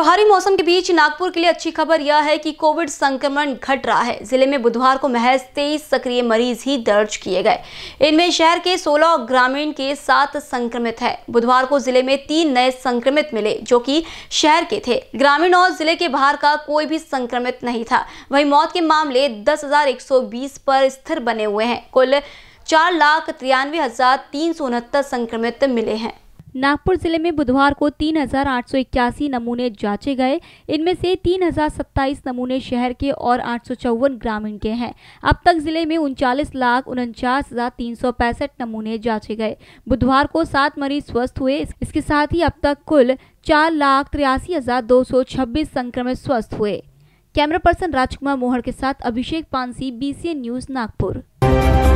त्योहारी मौसम के बीच नागपुर के लिए अच्छी खबर यह है कि कोविड संक्रमण घट रहा है जिले में बुधवार को महज तेईस सक्रिय मरीज ही दर्ज किए गए इनमें शहर के 16 ग्रामीण के सात संक्रमित हैं बुधवार को जिले में तीन नए संक्रमित मिले जो कि शहर के थे ग्रामीण और जिले के बाहर का कोई भी संक्रमित नहीं था वही मौत के मामले दस पर स्थिर बने हुए हैं कुल चार लाख तिरानवे हजार तीन सौ उनहत्तर संक्रमित मिले हैं नागपुर जिले में बुधवार को तीन नमूने जांचे गए इनमें से तीन नमूने शहर के और आठ ग्रामीण के हैं अब तक जिले में उनचालीस लाख उनचास नमूने जांचे गए बुधवार को सात मरीज स्वस्थ हुए इसके साथ ही अब तक कुल चार लाख तिरासी हजार दो सौ छब्बीस संक्रमित स्वस्थ हुए कैमरा पर्सन राजकुमार मोहर के साथ अभिषेक पानसी बी न्यूज नागपुर